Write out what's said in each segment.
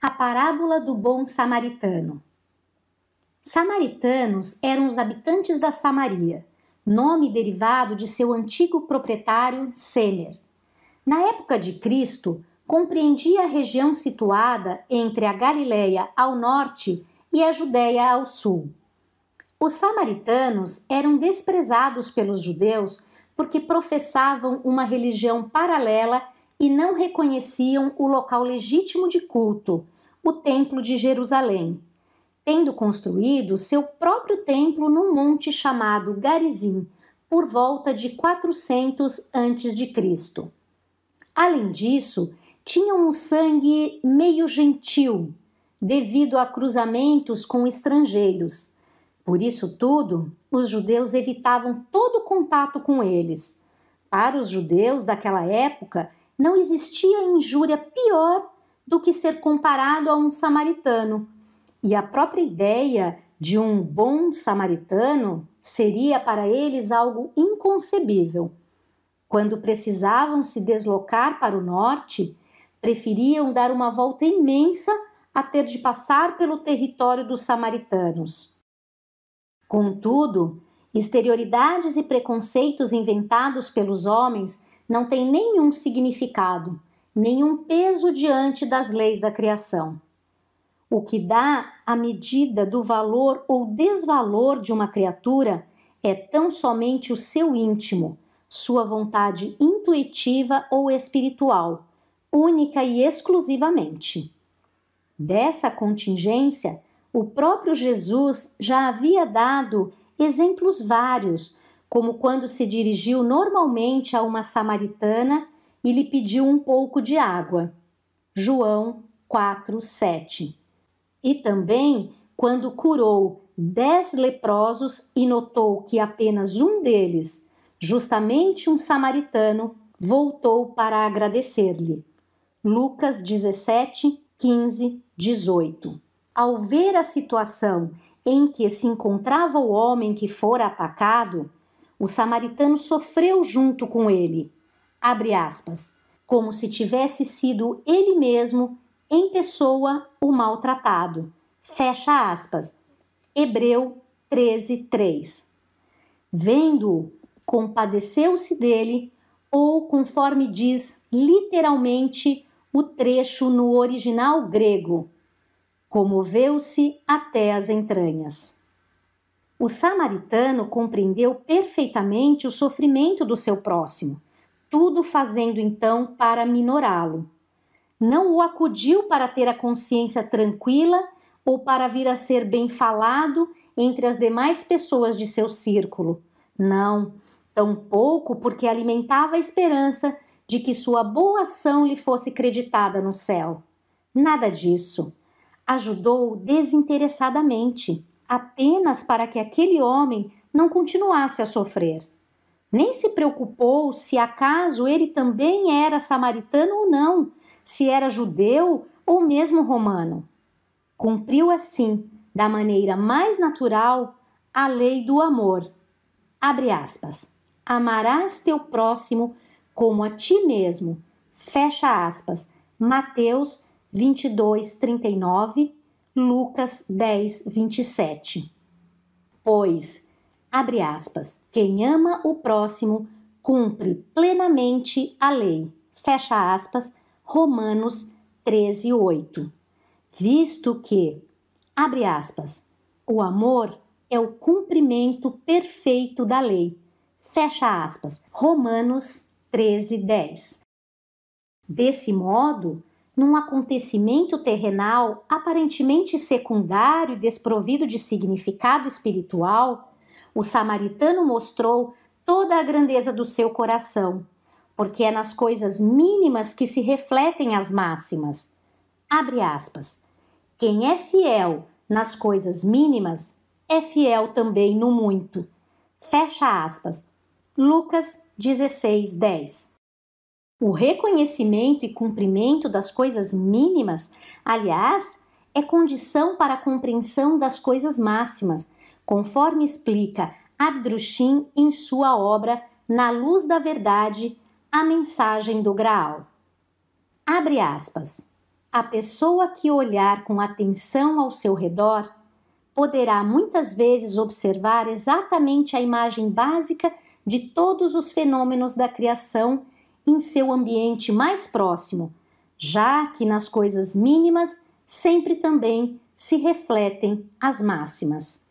A parábola do bom samaritano. Samaritanos eram os habitantes da Samaria, nome derivado de seu antigo proprietário Semer. Na época de Cristo, compreendia a região situada entre a Galileia ao norte e a Judéia ao sul. Os samaritanos eram desprezados pelos judeus porque professavam uma religião paralela e não reconheciam o local legítimo de culto, o Templo de Jerusalém, tendo construído seu próprio templo num monte chamado Garizim, por volta de 400 a.C. Além disso, tinham um sangue meio gentil, devido a cruzamentos com estrangeiros. Por isso tudo, os judeus evitavam todo contato com eles. Para os judeus daquela época, não existia injúria pior do que ser comparado a um samaritano. E a própria ideia de um bom samaritano seria para eles algo inconcebível. Quando precisavam se deslocar para o norte, preferiam dar uma volta imensa a ter de passar pelo território dos samaritanos. Contudo, exterioridades e preconceitos inventados pelos homens não tem nenhum significado, nenhum peso diante das leis da criação. O que dá a medida do valor ou desvalor de uma criatura é tão somente o seu íntimo, sua vontade intuitiva ou espiritual, única e exclusivamente. Dessa contingência, o próprio Jesus já havia dado exemplos vários como quando se dirigiu normalmente a uma samaritana e lhe pediu um pouco de água. João 4, 7. E também quando curou dez leprosos e notou que apenas um deles, justamente um samaritano, voltou para agradecer-lhe. Lucas 17, 15, 18. Ao ver a situação em que se encontrava o homem que fora atacado, o samaritano sofreu junto com ele, abre aspas, como se tivesse sido ele mesmo, em pessoa, o maltratado, fecha aspas. Hebreu 13, 3. Vendo-o, compadeceu-se dele, ou conforme diz literalmente o trecho no original grego, comoveu-se até as entranhas. O samaritano compreendeu perfeitamente o sofrimento do seu próximo, tudo fazendo então para minorá-lo. Não o acudiu para ter a consciência tranquila ou para vir a ser bem falado entre as demais pessoas de seu círculo. Não, tampouco porque alimentava a esperança de que sua boa ação lhe fosse creditada no céu. Nada disso. Ajudou desinteressadamente apenas para que aquele homem não continuasse a sofrer. Nem se preocupou se acaso ele também era samaritano ou não, se era judeu ou mesmo romano. Cumpriu assim, da maneira mais natural, a lei do amor. Abre aspas. Amarás teu próximo como a ti mesmo. Fecha aspas. Mateus 22, 39 Lucas 10, 27. Pois, abre aspas, quem ama o próximo cumpre plenamente a lei, fecha aspas, Romanos 13, 8. Visto que, abre aspas, o amor é o cumprimento perfeito da lei, fecha aspas, Romanos 13, 10. Desse modo, num acontecimento terrenal aparentemente secundário e desprovido de significado espiritual, o samaritano mostrou toda a grandeza do seu coração, porque é nas coisas mínimas que se refletem as máximas. Abre aspas. Quem é fiel nas coisas mínimas é fiel também no muito. Fecha aspas. Lucas 16, 10. O reconhecimento e cumprimento das coisas mínimas, aliás, é condição para a compreensão das coisas máximas, conforme explica Abdrushin em sua obra Na Luz da Verdade, a mensagem do Graal. Abre aspas. A pessoa que olhar com atenção ao seu redor poderá muitas vezes observar exatamente a imagem básica de todos os fenômenos da criação em seu ambiente mais próximo, já que nas coisas mínimas sempre também se refletem as máximas.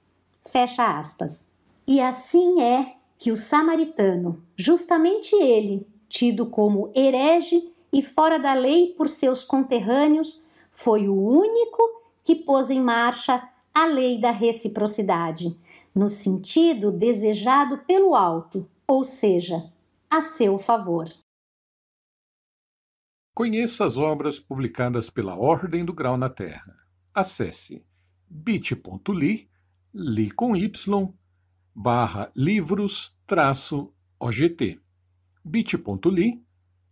Fecha aspas. E assim é que o samaritano, justamente ele, tido como herege e fora da lei por seus conterrâneos, foi o único que pôs em marcha a lei da reciprocidade, no sentido desejado pelo alto, ou seja, a seu favor. Conheça as obras publicadas pela Ordem do Grau na Terra. Acesse bit.ly, li com y, barra livros, traço, OGT. bit.ly,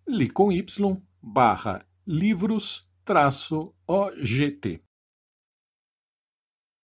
li com y, barra livros, traço, OGT.